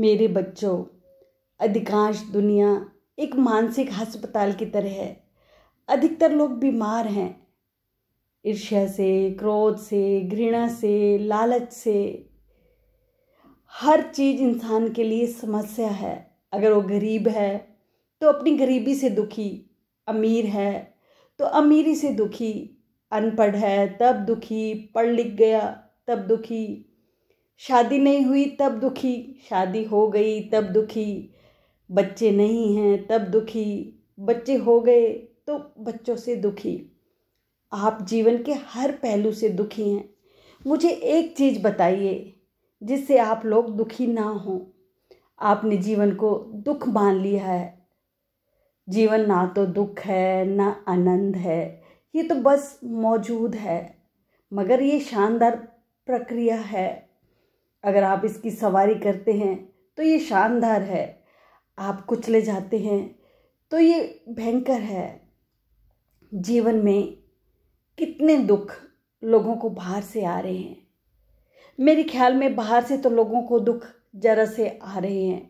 मेरे बच्चों अधिकांश दुनिया एक मानसिक अस्पताल की तरह है अधिकतर लोग बीमार हैं ईर्ष्या से क्रोध से घृणा से लालच से हर चीज़ इंसान के लिए समस्या है अगर वो गरीब है तो अपनी गरीबी से दुखी अमीर है तो अमीरी से दुखी अनपढ़ है तब दुखी पढ़ लिख गया तब दुखी शादी नहीं हुई तब दुखी शादी हो गई तब दुखी बच्चे नहीं हैं तब दुखी बच्चे हो गए तो बच्चों से दुखी आप जीवन के हर पहलू से दुखी हैं मुझे एक चीज़ बताइए जिससे आप लोग दुखी ना हों आपने जीवन को दुख मान लिया है जीवन ना तो दुख है ना आनंद है ये तो बस मौजूद है मगर ये शानदार प्रक्रिया है अगर आप इसकी सवारी करते हैं तो ये शानदार है आप कुचले जाते हैं तो ये भयंकर है जीवन में कितने दुख लोगों को बाहर से आ रहे हैं मेरे ख्याल में बाहर से तो लोगों को दुख जरा से आ रहे हैं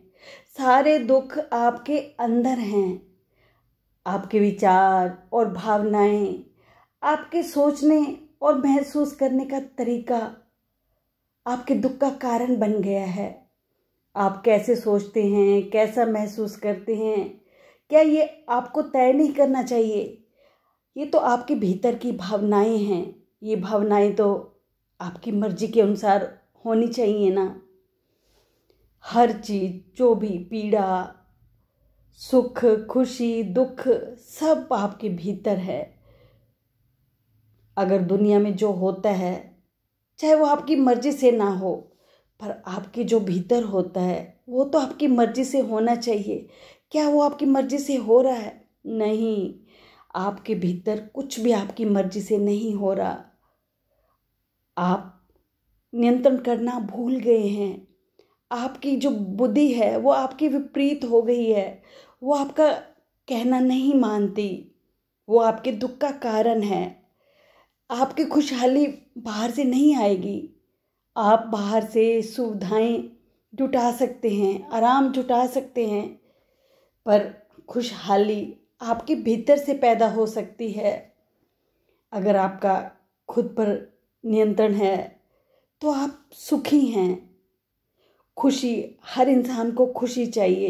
सारे दुख आपके अंदर हैं आपके विचार और भावनाएं, आपके सोचने और महसूस करने का तरीका आपके दुख का कारण बन गया है आप कैसे सोचते हैं कैसा महसूस करते हैं क्या ये आपको तय नहीं करना चाहिए ये तो आपके भीतर की भावनाएं हैं ये भावनाएं तो आपकी मर्जी के अनुसार होनी चाहिए ना हर चीज़ जो भी पीड़ा सुख खुशी दुख सब आपके भीतर है अगर दुनिया में जो होता है चाहे वो आपकी मर्जी से ना हो पर आपके जो भीतर होता है वो तो आपकी मर्जी से होना चाहिए क्या वो आपकी मर्जी से हो रहा है नहीं आपके भीतर कुछ भी आपकी मर्जी से नहीं हो रहा आप नियंत्रण करना भूल गए हैं आपकी जो बुद्धि है वो आपकी विपरीत हो गई है वो आपका कहना नहीं मानती वो आपके दुख का कारण है आपकी खुशहाली बाहर से नहीं आएगी आप बाहर से सुविधाएं जुटा सकते हैं आराम जुटा सकते हैं पर खुशहाली आपके भीतर से पैदा हो सकती है अगर आपका खुद पर नियंत्रण है तो आप सुखी हैं खुशी हर इंसान को खुशी चाहिए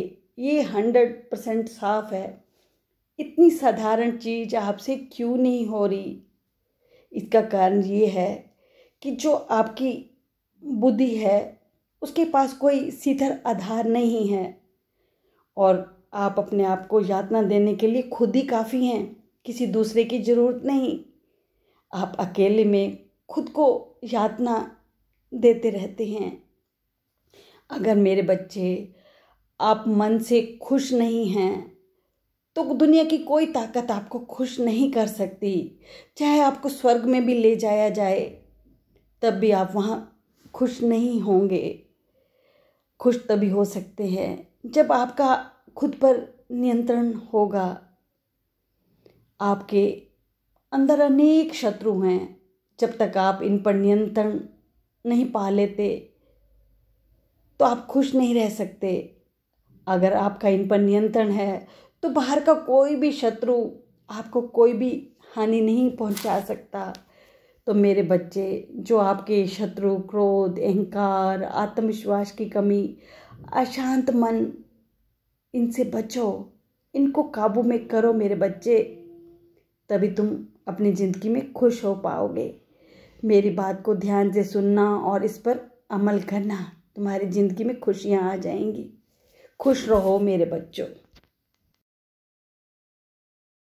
ये हंड्रेड परसेंट साफ है इतनी साधारण चीज़ आपसे क्यों नहीं हो रही इसका कारण ये है कि जो आपकी बुद्धि है उसके पास कोई सीधर आधार नहीं है और आप अपने आप को यातना देने के लिए खुद ही काफ़ी हैं किसी दूसरे की ज़रूरत नहीं आप अकेले में खुद को यातना देते रहते हैं अगर मेरे बच्चे आप मन से खुश नहीं हैं तो दुनिया की कोई ताकत आपको खुश नहीं कर सकती चाहे आपको स्वर्ग में भी ले जाया जाए तब भी आप वहाँ खुश नहीं होंगे खुश तभी हो सकते हैं जब आपका खुद पर नियंत्रण होगा आपके अंदर अनेक शत्रु हैं जब तक आप इन पर नियंत्रण नहीं पा लेते तो आप खुश नहीं रह सकते अगर आपका इन पर नियंत्रण है तो बाहर का कोई भी शत्रु आपको कोई भी हानि नहीं पहुंचा सकता तो मेरे बच्चे जो आपके शत्रु क्रोध अहंकार आत्मविश्वास की कमी अशांत मन इनसे बचो इनको काबू में करो मेरे बच्चे तभी तुम अपनी ज़िंदगी में खुश हो पाओगे मेरी बात को ध्यान से सुनना और इस पर अमल करना तुम्हारी ज़िंदगी में खुशियाँ आ जाएंगी खुश रहो मेरे बच्चों